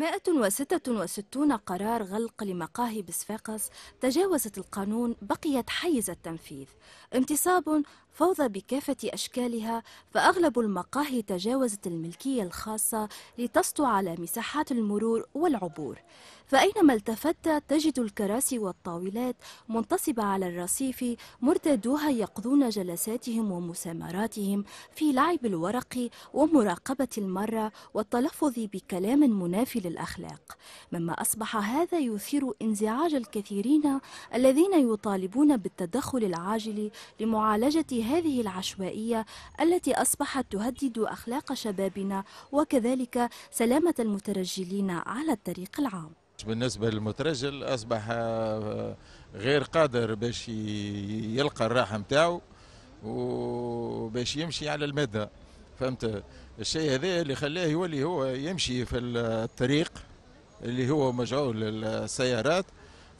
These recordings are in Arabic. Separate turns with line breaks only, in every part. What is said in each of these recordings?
166 قرار غلق لمقاهي بصفاقس تجاوزت القانون بقيت حيز التنفيذ امتصاب فوضى بكافة أشكالها فأغلب المقاهي تجاوزت الملكية الخاصة لتسطو على مساحات المرور والعبور فأينما التفت تجد الكراسي والطاولات منتصبة على الرصيف مرتادوها يقضون جلساتهم ومسامراتهم في لعب الورق ومراقبة المرة والتلفظ بكلام منافي للأخلاق مما أصبح هذا يثير انزعاج الكثيرين الذين يطالبون بالتدخل العاجل لمعالجة هذه العشوائية التي أصبحت تهدد أخلاق شبابنا وكذلك سلامة المترجلين على الطريق العام
بالنسبة للمترجل أصبح آه، غير قادر باش يلقى الراحة متاعه وباش يمشي على المدى فهمت الشيء هذا اللي خلاه يولي هو يمشي في الطريق اللي هو مجعول للسيارات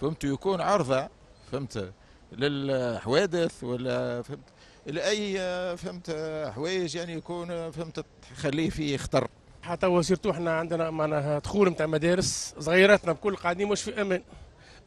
فهمت يكون عرضة فهمت للحوادث ولا فهمت لاي آه، فهمت آه، حوايج يعني يكون آه، فهمت تخليه في
خطر حتى هو سيرتو احنا عندنا معناها دخول نتاع مدارس صغيراتنا بكل قاعدين مش في امن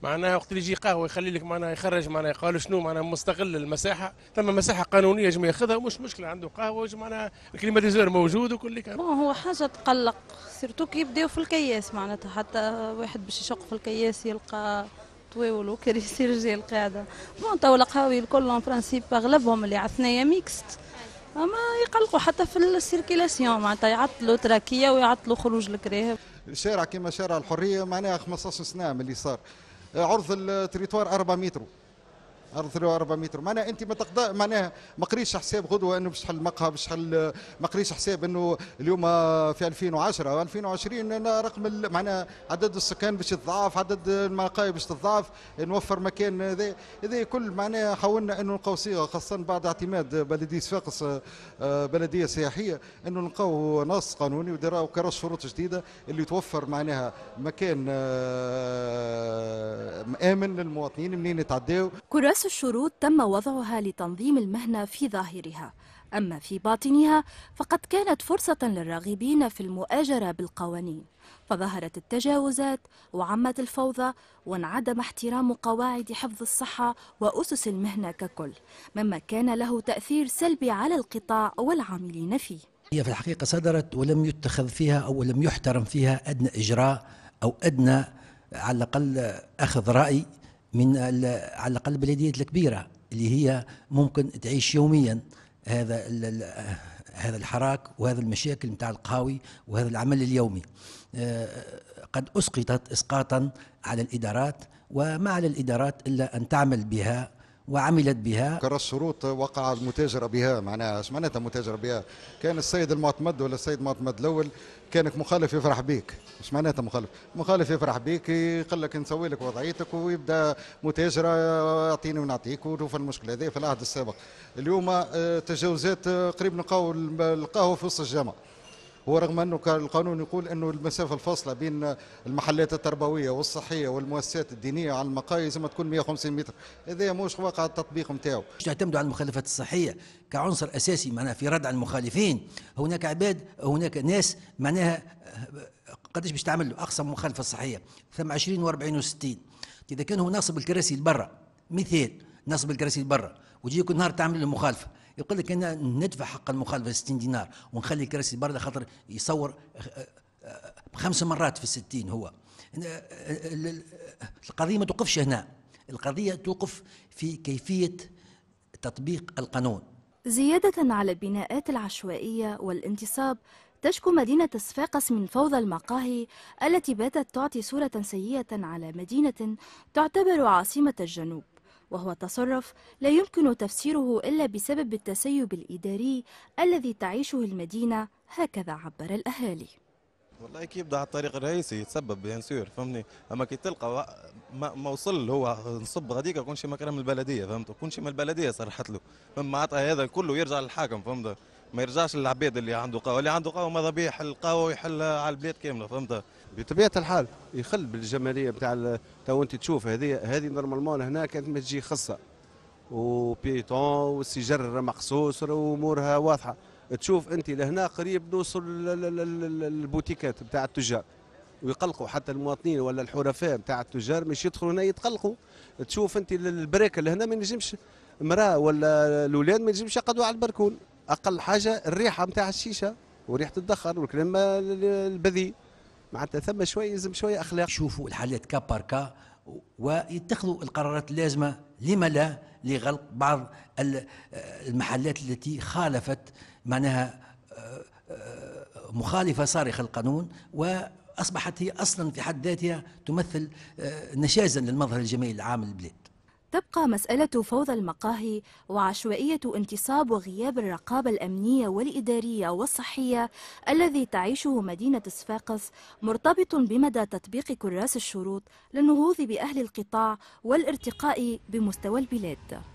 معناها وقت اللي يجي قهوه يخلي لك معناها يخرج معناها يقال شنو معناها مستغل المساحه ثم مساحه قانونيه يجم ياخذها مش مشكله عنده قهوه معناها الكليماتيزور موجود وكل كان
هو حاجه تقلق سيرتو كي يبداو في الكياس معناتها حتى واحد باش يشق في الكياس يلقى طويولو كريسيرجي القاعده بون تو القهاوي الكل اون برانسيب اغلبهم اللي عثنيه الثنيه ميكست اما يقلقوا حتى في السيركيلاسيون معناتها يعطلوا تراكيه ويعطلوا خروج الكراهب
الشارع كما شارع الحريه معناها 15 سنه من اللي صار عرض التريتوار 4 متر 3 4 متر معناها انت ما تقدر معناها ما قريش حساب غدوه انه باش تحل مقهى باش تحل ما قريش حساب انه اليوم في 2010 2020 رقم معناها عدد السكان باش يتضاعف عدد المقاهي باش تتضاعف نوفر مكان هذا هذا كل معناها حاولنا انه نلقاو صيغه خاصه بعد اعتماد بلديه صفاقس آه، بلديه سياحيه انه نلقاو نص قانوني ودراو كراس شروط جديده اللي توفر معناها مكان آه، آه، امن للمواطنين منين يتعداو
كراس نفس الشروط تم وضعها لتنظيم المهنة في ظاهرها أما في باطنها فقد كانت فرصة للراغبين في المؤاجرة بالقوانين فظهرت التجاوزات وعمت الفوضى وانعدم احترام قواعد حفظ الصحة وأسس المهنة ككل مما كان له تأثير سلبي على القطاع والعاملين فيه
هي في الحقيقة صدرت ولم يتخذ فيها أو لم يحترم فيها أدنى إجراء أو أدنى على الأقل أخذ رأي من على الاقل البلديات الكبيره اللي هي ممكن تعيش يوميا هذا هذا الحراك وهذا المشاكل نتاع القهاوي وهذا العمل اليومي آه، قد اسقطت اسقاطا على الادارات وما على الادارات الا ان تعمل بها وعملت بها كرر الشروط
وقع المتاجرة بها معناها اش معناتها متاجرة بها كان السيد المعتمد ولا السيد المعتمد الأول كانك مخالف يفرح بيك اش معناتها مخالف مخالف يفرح بيك يقول لك نسوي لك وضعيتك ويبدا متاجرة اعطيني ونعطيك ونشوف المشكلة هذه في العهد السابق اليوم آه، تجاوزات آه، قريب نلقاو القهوة في وسط الجامعة هو رغم أنه القانون يقول أنه المسافة الفاصلة بين المحلات التربوية والصحية والمؤسسات
الدينية على المقاهي ما تكون 150 متر اذا مش واقع التطبيق نتاعو تعتمدوا على المخالفات الصحية كعنصر أساسي معناها في ردع المخالفين هناك عباد هناك ناس معناها قداش باش تعمل أقصى مخالفة صحية ثم 20 و40 و60 إذا كان هو ناصب الكراسي لبرا مثال نصب الكراسي برا كل نهار تعمل المخالفه يقول لك انا ندفع حق المخالفه 60 دينار ونخلي الكراسي برا خاطر يصور آه، آه، خمس مرات في الستين هو آه، القضيه ما توقفش هنا القضيه توقف في كيفيه تطبيق القانون
زيادة على البناءات العشوائية والانتصاب تشكو مدينة صفاقس من فوضى المقاهي التي باتت تعطي صورة سيئة على مدينة تعتبر عاصمة الجنوب وهو تصرف لا يمكن تفسيره إلا بسبب التسيب الإداري الذي تعيشه المدينة هكذا عبر الأهالي
والله كيف يبدا على الطريق الرئيسي يتسبب بيان سور فهمني اما كي تلقى ما, موصل وصل هو نصب غاديك يكون شي مكرم البلديه فهمت يكون شي من البلديه صرحت له معناتها هذا كله يرجع للحاكم فهمت ما يرجعش للعباد اللي عنده قهوه اللي عنده قهوه ماذا بيه يحل القهوه ويحل على البلاد كامله فهمت بطبيعه الحال يخل بالجماليه نتاع تو انت تشوف هذه هذه نورمالمون هنا كانت ما تجي خصه وبيتون والسجر مقصوص وامورها واضحه تشوف انت لهنا قريب نوصل للبوتيكات نتاع التجار ويقلقوا حتى المواطنين ولا الحرفاء نتاع التجار مش يدخلوا هنا يتقلقوا تشوف انت البريك اللي هنا ما ينجمش مراه ولا الاولاد ما ينجمش يقعدوا على البركون اقل حاجه الريحه نتاع الشيشه وريحه الدخن والكلام
البذيء معناتها ثم شويه يلزم شويه اخلاق شوفوا الحالات كابار كا ويتخذوا القرارات اللازمه لما لا لغلق بعض المحلات التي خالفت معناها آه، آه، مخالفه صارخه للقانون واصبحت هي اصلا في حد ذاتها تمثل آه، نشازا للمظهر الجماهيري العام للبلاد
تبقى مسألة فوضى المقاهي وعشوائية انتصاب وغياب الرقابة الأمنية والإدارية والصحية الذي تعيشه مدينة صفاقس مرتبط بمدى تطبيق كراس الشروط للنهوض بأهل القطاع والارتقاء بمستوى البلاد